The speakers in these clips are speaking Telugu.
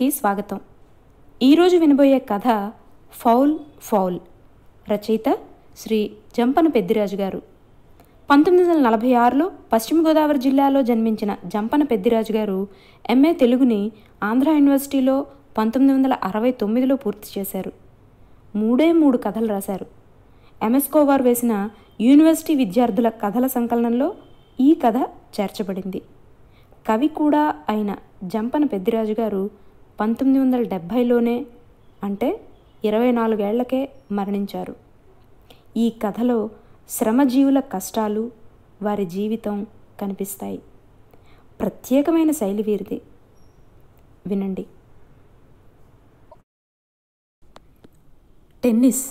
ఛానల్కి స్వాగతం ఈరోజు వినబోయే కథ ఫౌల్ ఫౌల్ రచయిత శ్రీ జంపన పెద్దిరాజు గారు పంతొమ్మిది వందల నలభై ఆరులో పశ్చిమ గోదావరి జిల్లాలో జన్మించిన జంపన పెద్దిరాజు గారు ఎంఏ తెలుగుని ఆంధ్ర యూనివర్సిటీలో పంతొమ్మిది వందల అరవై తొమ్మిదిలో పూర్తి చేశారు మూడే మూడు కథలు రాశారు ఎంఎస్కోవార్ వేసిన యూనివర్సిటీ విద్యార్థుల కథల సంకలనంలో ఈ కథ చేర్చబడింది కవి కూడా అయిన జంపన పెద్దిరాజు గారు పంతొమ్మిది వందల డెబ్భైలోనే అంటే ఇరవై నాలుగేళ్లకే మరణించారు ఈ కథలో శ్రమజీవుల కష్టాలు వారి జీవితం కనిపిస్తాయి ప్రత్యేకమైన శైలి వీరిది వినండి టెన్నిస్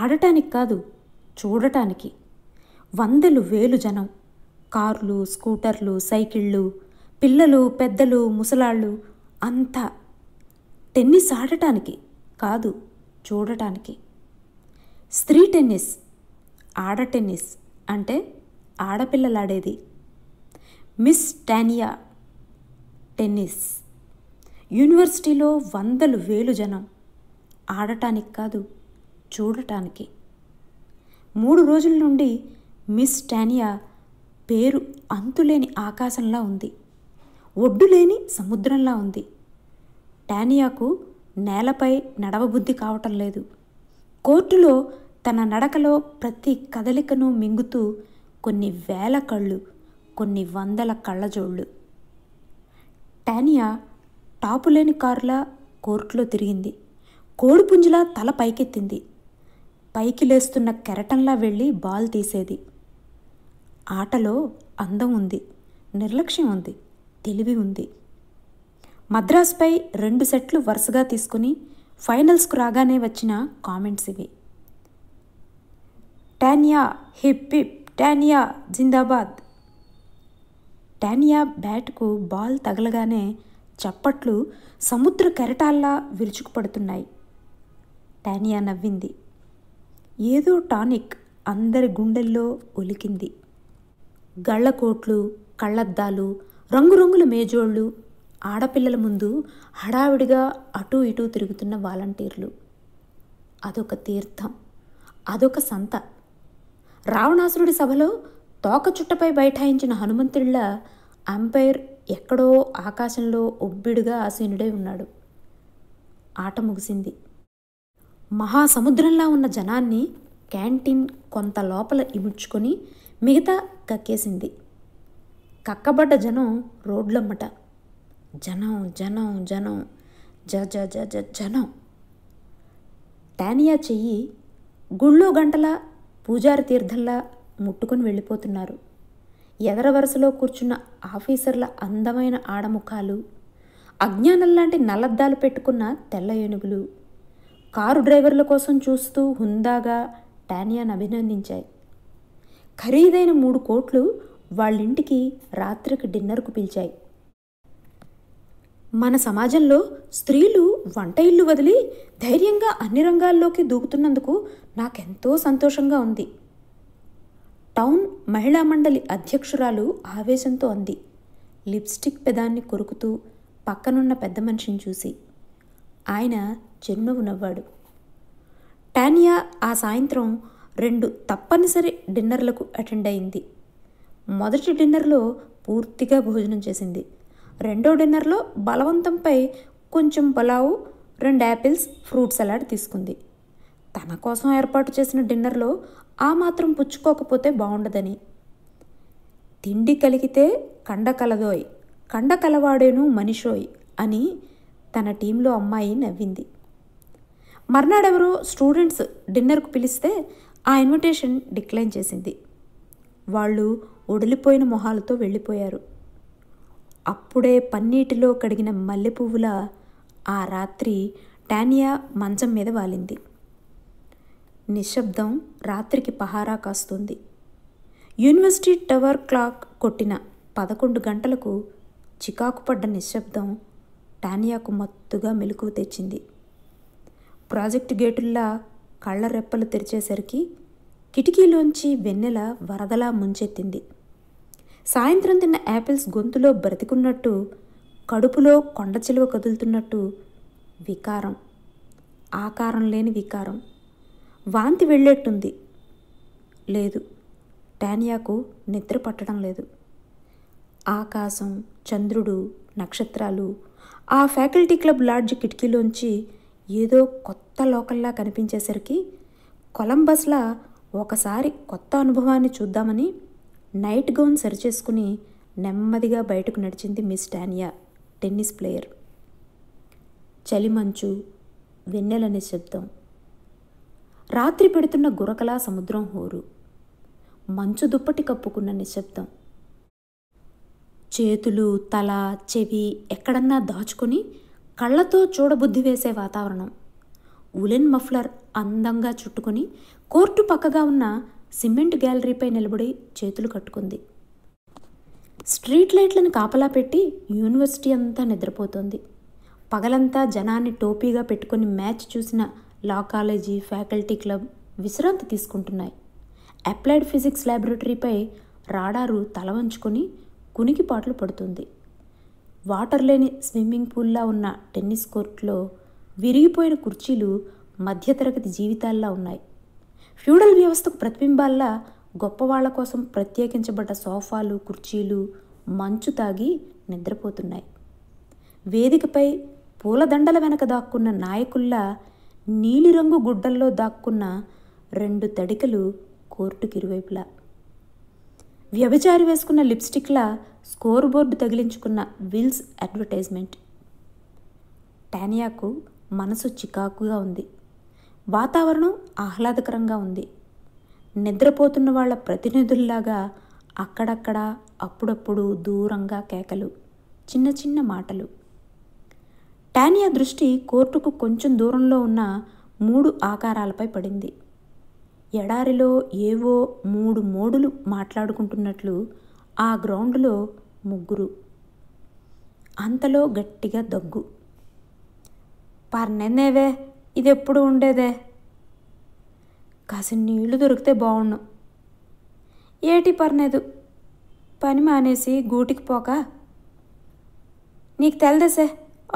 ఆడటానికి కాదు చూడటానికి వందలు వేలు జనం కార్లు స్కూటర్లు సైకిళ్ళు పిల్లలు పెద్దలు ముసలాళ్ళు అంతా టెన్నిస్ ఆడటానికి కాదు చూడటానికి స్త్రీ టెన్నిస్ ఆడ టెన్నిస్ అంటే ఆడపిల్లలాడేది మిస్ టానియా టెన్నిస్ యూనివర్సిటీలో వందలు వేలు జనం ఆడటానికి కాదు చూడటానికి మూడు రోజుల నుండి మిస్ టానియా పేరు అంతులేని ఆకాశంలా ఉంది ఒడ్డులేని సముద్రంలా ఉంది టానియాకు నేలపై నడవబుద్ధి కావటం లేదు కోర్టులో తన నడకలో ప్రతి కదలికను మింగుతూ కొన్ని వేల కళ్ళు కొన్ని వందల కళ్ళజోళ్ళు టానియా టాపులేని కారులా కోర్టులో తిరిగింది కోడిపుంజులా తల పైకెత్తింది పైకి లేస్తున్న కెరటంలా వెళ్ళి బాల్ తీసేది ఆటలో అందం ఉంది నిర్లక్ష్యం ఉంది తెలివి ఉంది మద్రాస్పై రెండు సెట్లు వరుసగా తీసుకుని ఫైనల్స్కు రాగానే వచ్చిన కామెంట్స్ ఇవి టానియా హిప్ హిప్ టానియా జిందాబాద్ టానియా బ్యాట్కు బాల్ తగలగానే చప్పట్లు సముద్ర కెరటాల్లా విరుచుకుపడుతున్నాయి టానియా నవ్వింది ఏదో టానిక్ అందరి గుండెల్లో ఒలికింది గళ్ళకోట్లు కళ్ళద్దాలు రంగురంగుల మేజోళ్ళు ఆడపిల్లల ముందు హడావిడిగా అటూ ఇటూ తిరుగుతున్న వాలంటీర్లు అదొక తీర్థం అదొక సంత రావణాసురుడి సభలో తోక చుట్టపై బైఠాయించిన హనుమంతుళ్ళ అంపైర్ ఎక్కడో ఆకాశంలో ఒబ్బిడుగా ఆసీనుడై ఉన్నాడు ఆట ముగిసింది మహాసముద్రంలా ఉన్న జనాన్ని క్యాంటీన్ కొంత లోపల ఇముడ్చుకొని మిగతా కక్కేసింది కక్కబడ్డ జనం రోడ్లమ్మట జనం జనం జనం జ జ జ జ జనం టానియా చెయ్యి గుళ్ళో గంటల పూజారి తీర్థంలా ముట్టుకొని వెళ్ళిపోతున్నారు ఎదర వరుసలో కూర్చున్న ఆఫీసర్ల అందమైన ఆడముఖాలు అజ్ఞానం లాంటి నల్లద్దాలు పెట్టుకున్న తెల్ల ఏనుగులు కారు డ్రైవర్ల కోసం చూస్తూ హుందాగా టానియాను అభినందించాయి ఖరీదైన మూడు కోట్లు వాళ్ళింటికి రాత్రికి డిన్నర్కు పిలిచాయి మన సమాజంలో స్త్రీలు వంట ఇల్లు వదిలి ధైర్యంగా అన్ని రంగాల్లోకి దూకుతున్నందుకు నాకెంతో సంతోషంగా ఉంది టౌన్ మహిళా మండలి అధ్యక్షురాలు ఆవేశంతో అంది లిప్స్టిక్ పెదాన్ని కొరుకుతూ పక్కనున్న పెద్ద మనిషిని చూసి ఆయన చిరునవ్వు నవ్వాడు టానియా ఆ సాయంత్రం రెండు తప్పనిసరి డిన్నర్లకు అటెండ్ అయింది మొదటి డిన్నర్లో పూర్తిగా భోజనం చేసింది రెండో డిన్నర్లో బలవంతంపై కొంచెం పలావు రెండు యాపిల్స్ ఫ్రూట్ సలాడ్ తీసుకుంది తన కోసం ఏర్పాటు చేసిన డిన్నర్లో ఆ మాత్రం పుచ్చుకోకపోతే బాగుండదని తిండి కలిగితే కండ కలదోయ్ కండ కలవాడేను మనిషోయ్ అని తన టీంలో అమ్మాయి నవ్వింది మర్నాడెవరో స్టూడెంట్స్ డిన్నర్కు పిలిస్తే ఆ ఇన్విటేషన్ డిక్లైన్ చేసింది వాళ్ళు ఒడిలిపోయిన మొహాలతో వెళ్ళిపోయారు అప్పుడే పన్నీటిలో కడిగిన మల్లె పువ్వుల ఆ రాత్రి టానియా మంచం మీద వాలింది నిశ్శబ్దం రాత్రికి పహారా కాస్తుంది యూనివర్సిటీ టవర్ క్లాక్ కొట్టిన పదకొండు గంటలకు చికాకు పడ్డ నిశ్శబ్దం టానియాకు మత్తుగా మెలకువ తెచ్చింది ప్రాజెక్టు గేటుల్లా కళ్ళ రెప్పలు తెరిచేసరికి కిటికీలోంచి వెన్నెల వరదలా ముంచెత్తింది సాయంత్రం తిన్న యాపిల్స్ గొంతులో బ్రతికున్నట్టు కడుపులో కొండ చిలువ కదులుతున్నట్టు వికారం ఆకారం లేని వికారం వాంతి వెళ్ళేట్టుంది లేదు టానియాకు నిద్ర పట్టడం లేదు ఆకాశం చంద్రుడు నక్షత్రాలు ఆ ఫ్యాకల్టీ క్లబ్ లాడ్జ్ కిటికీలోంచి ఏదో కొత్త లోకల్లా కనిపించేసరికి కొలంబస్లా ఒకసారి కొత్త అనుభవాన్ని చూద్దామని నైట్ గౌన్ సరిచేసుకుని నెమ్మదిగా బయటకు నడిచింది మిస్ టానియా టెన్నిస్ ప్లేయర్ చలిమంచు వెన్నెల నిశ్శబ్దం రాత్రి పెడుతున్న గురకలా సముద్రం హోరు మంచు దుప్పటి కప్పుకున్న నిశ్శబ్దం చేతులు తల చెవి ఎక్కడన్నా దాచుకొని కళ్ళతో చూడబుద్ధి వేసే వాతావరణం ఉలెన్ మఫ్లర్ అందంగా చుట్టుకొని కోర్టు పక్కగా ఉన్న సిమెంట్ గ్యాలరీపై నిలబడి చేతులు కట్టుకుంది స్ట్రీట్ లైట్లను కాపలా పెట్టి యూనివర్సిటీ అంతా నిద్రపోతోంది పగలంతా జనాన్ని టోపీగా పెట్టుకుని మ్యాచ్ చూసిన లా కాలేజీ ఫ్యాకల్టీ క్లబ్ విశ్రాంతి తీసుకుంటున్నాయి అప్లైడ్ ఫిజిక్స్ ల్యాబొరేటరీపై రాడారు తల వంచుకొని పాటలు పడుతుంది వాటర్ లేని స్విమ్మింగ్ పూల్లా ఉన్న టెన్నిస్ కోర్టులో విరిగిపోయిన కుర్చీలు మధ్యతరగతి జీవితాల్లా ఉన్నాయి ఫ్యూడల్ వ్యవస్థకు ప్రతిబింబాల్లా గొప్పవాళ్ల కోసం ప్రత్యేకించబడ్డ సోఫాలు కుర్చీలు మంచు తాగి నిద్రపోతున్నాయి వేదికపై పూలదండల వెనక దాక్కున్న నాయకుల్లా నీలిరంగు గుడ్డల్లో దాక్కున్న రెండు తడికలు కోర్టుకి ఇరువైపులా వ్యభిచారి వేసుకున్న లిప్స్టిక్లా స్కోర్ బోర్డు తగిలించుకున్న విల్స్ అడ్వర్టైజ్మెంట్ టానియాకు మనసు చికాకుగా ఉంది వాతావరణం ఆహ్లాదకరంగా ఉంది నిద్రపోతున్న వాళ్ళ ప్రతినిధుల్లాగా అక్కడక్కడ అప్పుడప్పుడు దూరంగా కేకలు చిన్న చిన్న మాటలు టానియా దృష్టి కోర్టుకు కొంచెం దూరంలో ఉన్న మూడు ఆకారాలపై పడింది ఎడారిలో ఏవో మూడు మోడులు మాట్లాడుకుంటున్నట్లు ఆ గ్రౌండ్లో ముగ్గురు అంతలో గట్టిగా దగ్గు పర్నెన్నేవే ఇది ఎప్పుడు ఉండేదే కాసిన నీళ్లు దొరికితే బాగుండు ఏటి పర్లేదు పని మానేసి గూటికి పోక నీకు తెలిదేసే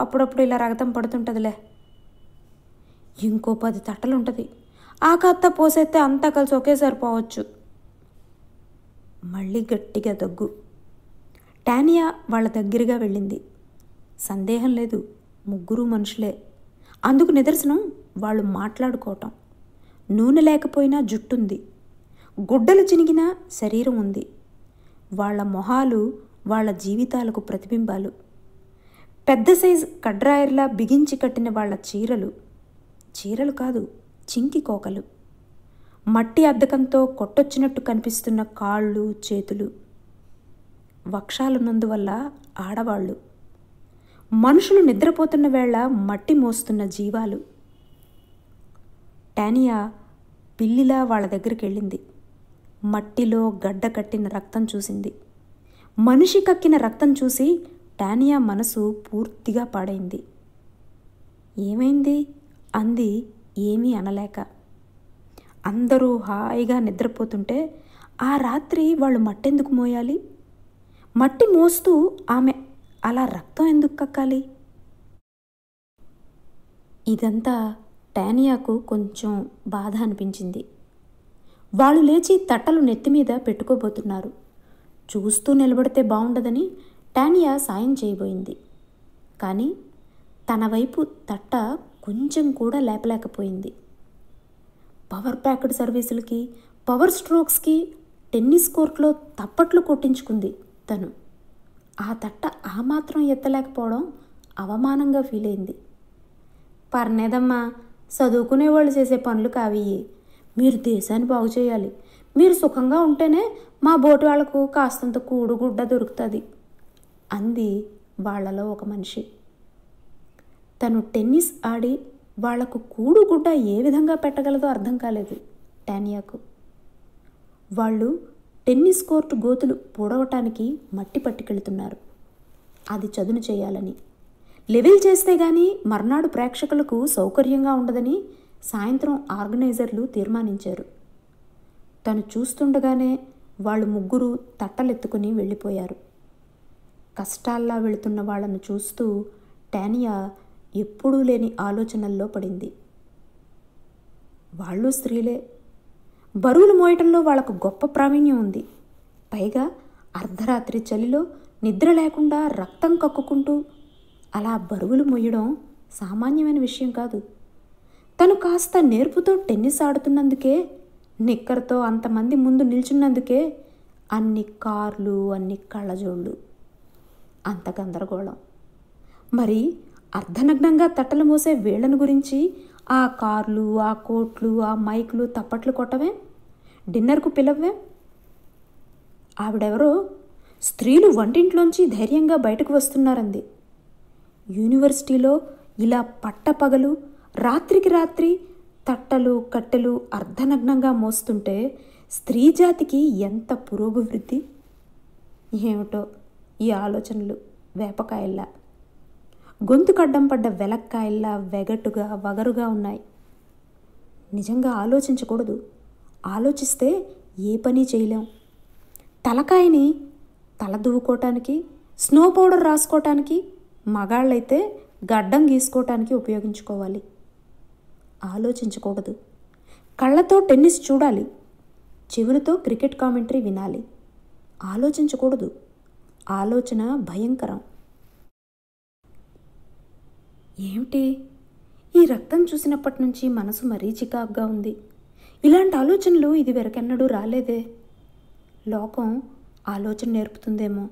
అప్పుడప్పుడు ఇలా రగతం పడుతుంటుందిలే ఇంకో పది తట్టలుంటుంది ఆ కత్త పోసేస్తే అంతా కలిసి ఒకేసారి పోవచ్చు మళ్ళీ గట్టిగా దగ్గు టానియా వాళ్ళ దగ్గరగా వెళ్ళింది సందేహం లేదు ముగ్గురు మనుషులే అందుకు నిదర్శనం వాళ్ళు మాట్లాడుకోవటం నూనె లేకపోయినా జుట్టుంది గుడ్డలు చినిగినా శరీరం ఉంది వాళ్ళ మొహాలు వాళ్ళ జీవితాలకు ప్రతిబింబాలు పెద్ద సైజ్ కడ్రాయర్లా బిగించి కట్టిన వాళ్ళ చీరలు చీరలు కాదు చింకి కోకలు మట్టి అద్దకంతో కొట్టొచ్చినట్టు కనిపిస్తున్న కాళ్ళు చేతులు వక్షాలున్నందువల్ల ఆడవాళ్ళు మనుషులు నిద్రపోతున్న వేళ మట్టి మోస్తున్న జీవాలు టానియా పిల్లిలా వాళ్ళ దగ్గరికి వెళ్ళింది మట్టిలో గడ్డ కట్టిన రక్తం చూసింది మనిషి కక్కిన రక్తం చూసి టానియా మనసు పూర్తిగా పాడైంది ఏమైంది అంది ఏమీ అనలేక అందరూ హాయిగా నిద్రపోతుంటే ఆ రాత్రి వాళ్ళు మట్టెందుకు మోయాలి మట్టి మోస్తూ ఆమె అలా రక్తం ఎందుకు కక్కాలి ఇదంతా టానియాకు కొంచెం బాధ అనిపించింది వాళ్ళు లేచి తట్టలు నెత్తిమీద పెట్టుకోబోతున్నారు చూస్తూ నిలబడితే బాగుండదని టానియా సాయం చేయబోయింది కానీ తన వైపు తట్ట కొంచెం కూడా లేపలేకపోయింది పవర్ ప్యాకెడ్ సర్వీసులకి పవర్ స్ట్రోక్స్కి టెన్నిస్ కోర్ట్లో తప్పట్లు కొట్టించుకుంది తను ఆ తట్ట ఆ మాత్రం ఎత్తలేకపోవడం అవమానంగా ఫీల్ అయింది చదువుకునే చదువుకునేవాళ్ళు చేసే పనులు కావి మీరు దేశాన్ని బాగు చేయాలి మీరు సుఖంగా ఉంటేనే మా బోటు వాళ్లకు కాస్తంత కూడుగుడ్డ దొరుకుతుంది అంది వాళ్లలో ఒక మనిషి తను టెన్నిస్ ఆడి వాళ్లకు కూడుగుడ్డ ఏ విధంగా పెట్టగలదో అర్థం కాలేదు టానియాకు వాళ్ళు టెన్నిస్ కోర్టు గోతులు పూడవటానికి మట్టి పట్టుకెళ్తున్నారు అది చదును చేయాలని లెవెల్ చేస్తే గానీ మర్నాడు ప్రేక్షకులకు సౌకర్యంగా ఉండదని సాయంత్రం ఆర్గనైజర్లు తీర్మానించారు తను చూస్తుండగానే వాళ్ళు ముగ్గురు తట్టలెత్తుకుని వెళ్ళిపోయారు కష్టాల్లా వెళుతున్న వాళ్ళను చూస్తూ టానియా ఎప్పుడూ లేని ఆలోచనల్లో పడింది వాళ్ళు స్త్రీలే బరువులు మోయటంలో వాళ్లకు గొప్ప ప్రావీణ్యం ఉంది పైగా అర్ధరాత్రి చలిలో నిద్ర లేకుండా రక్తం కక్కుకుంటూ అలా బరువులు మొయ్యడం సామాన్యమైన విషయం కాదు తను కాస్త నేర్పుతో టెన్నిస్ ఆడుతున్నందుకే నిక్కర్తో అంతమంది ముందు నిల్చున్నందుకే అన్ని కార్లు అన్ని కళ్ళజోళ్ళు అంత గందరగోళం మరి అర్ధనగ్నంగా తట్టలు మోసే వేళ్లను గురించి ఆ కార్లు ఆ కోట్లు ఆ మైకులు తప్పట్లు కొట్టవే డిన్నర్కు పిలవ్వే ఆవిడెవరో స్త్రీలు వంటింట్లోంచి ధైర్యంగా బయటకు వస్తున్నారంది యూనివర్సిటీలో ఇలా పట్టపగలు రాత్రికి రాత్రి తట్టలు కట్టెలు అర్ధనగ్నంగా మోస్తుంటే స్త్రీ జాతికి ఎంత పురోభివృద్ధి ఏమిటో ఈ ఆలోచనలు వేపకాయల్లా గొంతు కడ్డం పడ్డ వెలక్కాయల్లా వెగటుగా వగరుగా ఉన్నాయి నిజంగా ఆలోచించకూడదు ఆలోచిస్తే ఏ పని చేయలేం తలకాయని తల దువ్వుకోవటానికి స్నో పౌడర్ రాసుకోవటానికి మగాళ్ళైతే గడ్డం గీసుకోవటానికి ఉపయోగించుకోవాలి ఆలోచించకూడదు కళ్ళతో టెన్నిస్ చూడాలి చెవులతో క్రికెట్ కామెంటరీ వినాలి ఆలోచించకూడదు ఆలోచన భయంకరం ఏమిటి ఈ రక్తం చూసినప్పటి నుంచి మనసు మరీ చికాగ్గా ఉంది ఇలాంటి ఆలోచనలు ఇది వెరకెన్నడూ రాలేదే లోకం ఆలోచన నేర్పుతుందేమో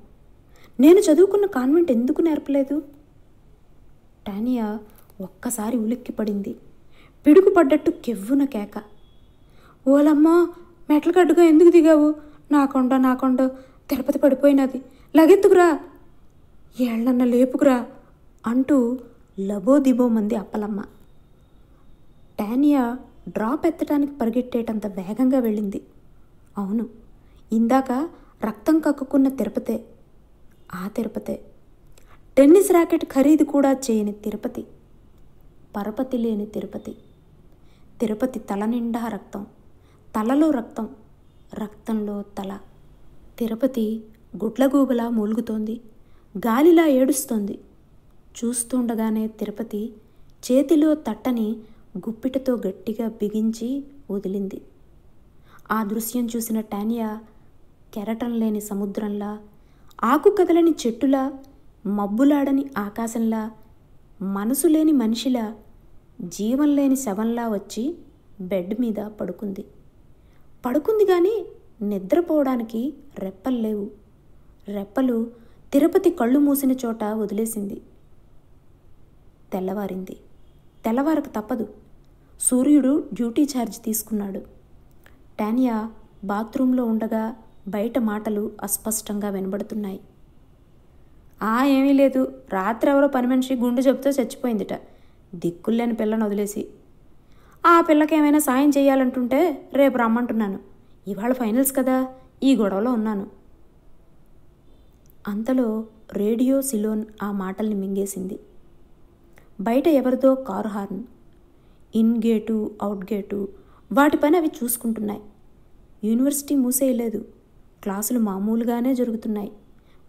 నేను చదువుకున్న కాన్వెంట్ ఎందుకు నేర్పలేదు టానియా ఒక్కసారి ఉలిక్కి పిడుగు పిడుగుపడ్డట్టు కెవ్వున కేక ఓలమ్మా మెట్లగడ్డుగా ఎందుకు దిగావు నాకొండ నాకొండ తిరుపతి పడిపోయినది లగెత్తుకురా ఏళ్ళన్న లేపుకురా అంటూ మంది అప్పలమ్మ టానియా డ్రాప్ ఎత్తడానికి పరిగెట్టేటంత వేగంగా వెళ్ళింది అవును ఇందాక రక్తం కక్కుకున్న తిరుపతే ఆ తిరుపతే టెన్నిస్ ర్యాకెట్ ఖరీదు కూడా చేయని తిరుపతి పరపతి లేని తిరుపతి తిరుపతి తల నిండా రక్తం తలలో రక్తం రక్తంలో తల తిరుపతి గుడ్లగూబలా మూలుగుతోంది గాలిలా ఏడుస్తోంది చూస్తుండగానే తిరుపతి చేతిలో తట్టని గుప్పిటతో గట్టిగా బిగించి వదిలింది ఆ దృశ్యం చూసిన టానియా కెరటం లేని సముద్రంలా ఆకు కదలని చెట్టులా మబ్బులాడని ఆకాశంలా మనసు లేని మనిషిలా జీవం లేని శవంలా వచ్చి బెడ్ మీద పడుకుంది పడుకుంది కానీ నిద్రపోవడానికి రెప్పలు లేవు రెప్పలు తిరుపతి కళ్ళు మూసిన చోట వదిలేసింది తెల్లవారింది తెల్లవారకు తప్పదు సూర్యుడు డ్యూటీ ఛార్జ్ తీసుకున్నాడు టానియా బాత్రూంలో ఉండగా బయట మాటలు అస్పష్టంగా వినబడుతున్నాయి ఆ ఏమీ లేదు రాత్రి ఎవరో పని మనిషి గుండు చెబుతూ చచ్చిపోయిందిట దిక్కులేని పిల్లను వదిలేసి ఆ పిల్లకి ఏమైనా సాయం చేయాలంటుంటే రేపు రమ్మంటున్నాను ఇవాళ ఫైనల్స్ కదా ఈ గొడవలో ఉన్నాను అంతలో రేడియో సిలోన్ ఆ మాటల్ని మింగేసింది బయట ఎవరిదో car horn in gate out gate వాటి పని అవి చూసుకుంటున్నాయి యూనివర్సిటీ మూసేయలేదు క్లాసులు మామూలుగానే జరుగుతున్నాయి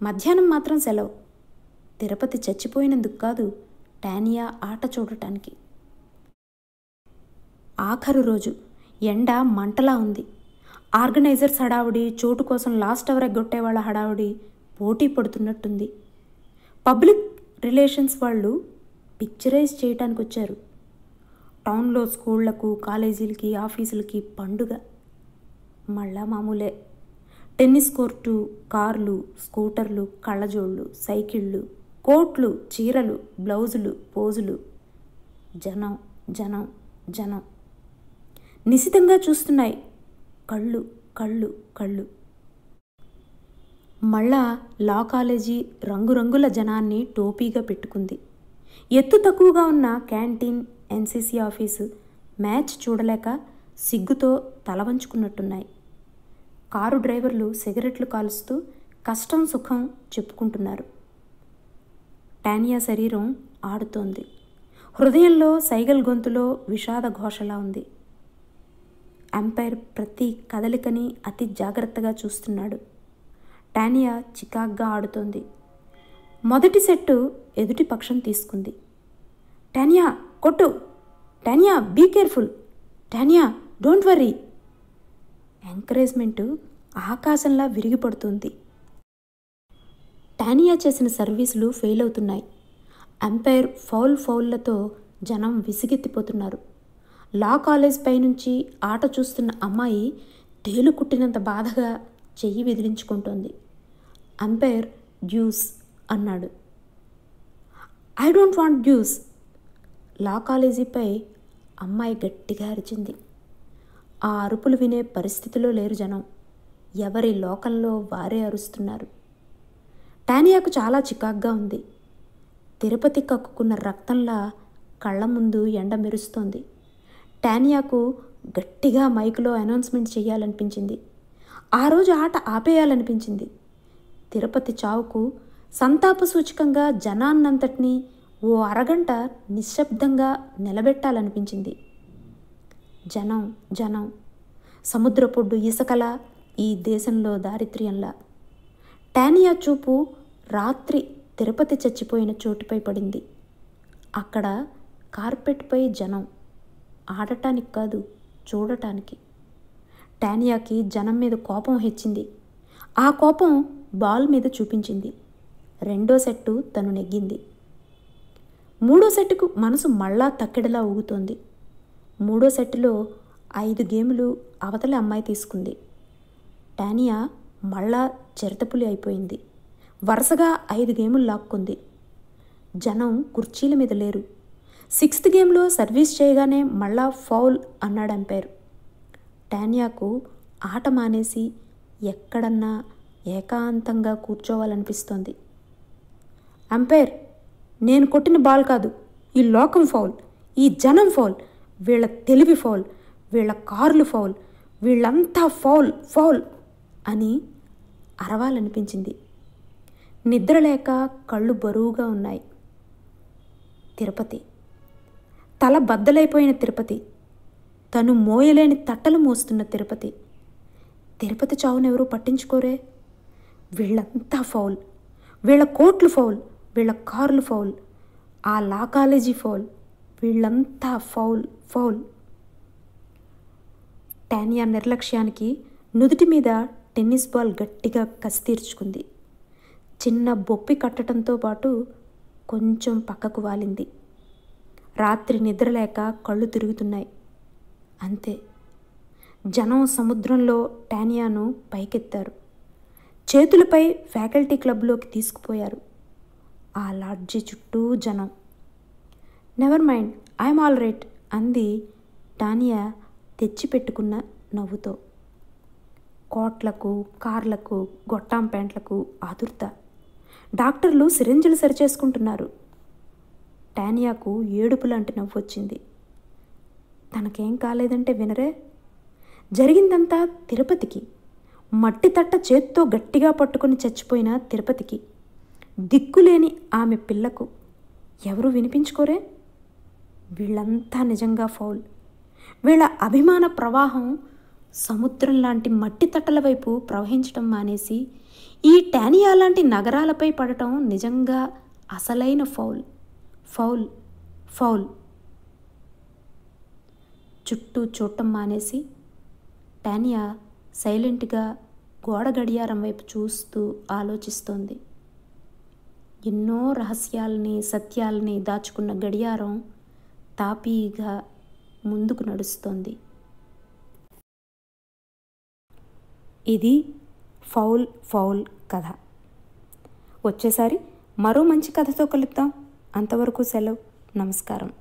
మధ్యాహ్నం మాత్రం సెలవు తిరుపతి చచ్చిపోయినందుకు కాదు టానియా ఆట చూడటానికి ఆఖరు రోజు ఎండ మంటలా ఉంది ఆర్గనైజర్స్ హడావుడి చోటు కోసం లాస్ట్ అవర్ ఎగ్గొట్టేవాళ్ళ హడావుడి పోటీ పడుతున్నట్టుంది పబ్లిక్ రిలేషన్స్ వాళ్ళు పిక్చరైజ్ చేయటానికి వచ్చారు టౌన్లో స్కూళ్లకు కాలేజీలకి ఆఫీసులకి పండుగ మళ్ళా మామూలే టెన్నిస్ కోర్టు కార్లు స్కూటర్లు కళ్ళజోళ్ళు సైకిళ్ళు కోట్లు చీరలు బ్లౌజులు పోజులు జనం జనం జనం నిశితంగా చూస్తున్నాయి కళ్ళు కళ్ళు కళ్ళు మళ్ళా లా కాలేజీ రంగురంగుల జనాన్ని టోపీగా పెట్టుకుంది ఎత్తు తక్కువగా ఉన్న క్యాంటీన్ ఎన్సీసీ ఆఫీసు మ్యాచ్ చూడలేక సిగ్గుతో తల వంచుకున్నట్టున్నాయి కారు డ్రైవర్లు సిగరెట్లు కాలుస్తూ కష్టం సుఖం చెప్పుకుంటున్నారు టానియా శరీరం ఆడుతోంది హృదయంలో సైగల్ గొంతులో విషాద ఘోషలా ఉంది అంపైర్ ప్రతి కదలికని అతి జాగ్రత్తగా చూస్తున్నాడు టానియా చికాగ్గా ఆడుతోంది మొదటి సెట్టు ఎదుటి పక్షం తీసుకుంది టానియా కొట్టు Tania be careful Tania don't worry encouragement ఆకాశంలా విరిగిపడుతుంది టానియా చేసిన సర్వీసులు ఫెయిల్ అవుతున్నాయి అంపైర్ ఫౌల్ ఫౌల్లతో జనం విసిగెత్తిపోతున్నారు లా కాలేజ్ పై నుంచి ఆట చూస్తున్న అమ్మాయి తేలు కుట్టినంత బాధగా చెయ్యి విదిలించుకుంటోంది అంపైర్ డ్యూస్ అన్నాడు I don't want deuce law కాలేజీపై అమ్మాయి గట్టిగా అరిచింది ఆ అరుపులు వినే పరిస్థితిలో లేరు జనం ఎవరి లోకల్లో వారే అరుస్తున్నారు టానియాకు చాలా చికాగ్గా ఉంది తిరుపతి కక్కుకున్న రక్తంలా కళ్ళ ముందు ఎండ మెరుస్తోంది టానియాకు గట్టిగా మైకులో అనౌన్స్మెంట్ చేయాలనిపించింది ఆ రోజు ఆట ఆపేయాలనిపించింది తిరుపతి చావుకు సంతాప సూచకంగా జనాన్నంతటినీ ఓ అరగంట నిశ్శబ్దంగా నిలబెట్టాలనిపించింది జనం జనం సముద్రపొడ్డు ఇసుకల ఈ దేశంలో దారిద్ర్యంలా టానియా చూపు రాత్రి తిరుపతి చచ్చిపోయిన చోటుపై పడింది అక్కడ కార్పెట్పై జనం ఆడటానికి కాదు చూడటానికి టానియాకి జనం మీద కోపం హెచ్చింది ఆ కోపం బాల్ మీద చూపించింది రెండో సెట్టు తను నెగ్గింది మూడో సెట్కు మనసు మళ్ళా తక్కెడలా ఊగుతోంది మూడో సెట్లో ఐదు గేములు అవతలి అమ్మాయి తీసుకుంది టానియా మళ్ళా చెరతపులి అయిపోయింది వరుసగా ఐదు గేములు లాక్కుంది జనం కుర్చీల మీద లేరు సిక్స్త్ గేమ్లో సర్వీస్ చేయగానే మళ్ళా ఫౌల్ అన్నాడు అంపారు టానియాకు ఆట మానేసి ఎక్కడన్నా ఏకాంతంగా కూర్చోవాలనిపిస్తోంది అంపైర్ నేను కొట్టిన బాల్ కాదు ఈ లోకం ఫౌల్ ఈ జనం ఫౌల్ వీళ్ళ తెలివి ఫౌల్ వీళ్ళ కార్లు ఫౌల్ వీళ్ళంతా ఫౌల్ ఫౌల్ అని అరవాలనిపించింది నిద్రలేక కళ్ళు బరువుగా ఉన్నాయి తిరుపతి తల బద్దలైపోయిన తిరుపతి తను మోయలేని తట్టలు మోస్తున్న తిరుపతి తిరుపతి చావునెవరూ పట్టించుకోరే వీళ్ళంతా ఫౌల్ వీళ్ళ కోట్లు ఫౌల్ వీళ్ళ కార్లు ఫౌల్ ఆ లా కాలేజీ ఫౌల్ వీళ్ళంతా ఫౌల్ ఫౌల్ టానియా నిర్లక్ష్యానికి నుదుటి మీద టెన్నిస్ బాల్ గట్టిగా కసితీర్చుకుంది చిన్న బొప్పి కట్టడంతో పాటు కొంచెం పక్కకు వాలింది రాత్రి నిద్రలేక కళ్ళు తిరుగుతున్నాయి అంతే జనం సముద్రంలో టానియాను పైకెత్తారు చేతులపై ఫ్యాకల్టీ క్లబ్లోకి తీసుకుపోయారు ఆ లాడ్జి చుట్టూ జనం never mind I'm all right అంది టానియా తెచ్చిపెట్టుకున్న నవ్వుతో కోట్లకు కార్లకు గొట్టాం ప్యాంట్లకు ఆతుర్త డాక్టర్లు సిరింజలు సరిచేసుకుంటున్నారు టానియాకు ఏడుపు లాంటి నవ్వు వచ్చింది తనకేం కాలేదంటే వినరే జరిగిందంతా తిరుపతికి మట్టి తట్ట చేత్తో గట్టిగా పట్టుకుని చచ్చిపోయిన తిరుపతికి దిక్కులేని ఆమె పిల్లకు ఎవరు వినిపించుకోరే వీళ్ళంతా నిజంగా ఫౌల్ వీళ్ళ అభిమాన ప్రవాహం సముద్రం లాంటి మట్టి తట్టల వైపు ప్రవహించటం మానేసి ఈ టానియా లాంటి నగరాలపై పడటం నిజంగా అసలైన ఫౌల్ ఫౌల్ ఫౌల్ చుట్టూ చూడటం మానేసి టానియా సైలెంట్గా గోడ గడియారం వైపు చూస్తూ ఆలోచిస్తోంది ఎన్నో రహస్యాల్ని సత్యాలని దాచుకున్న గడియారం తాపీగా ముందుకు నడుస్తోంది ఇది ఫౌల్ ఫౌల్ కథ వచ్చేసారి మరో మంచి కథతో కలుద్దాం అంతవరకు సెలవు నమస్కారం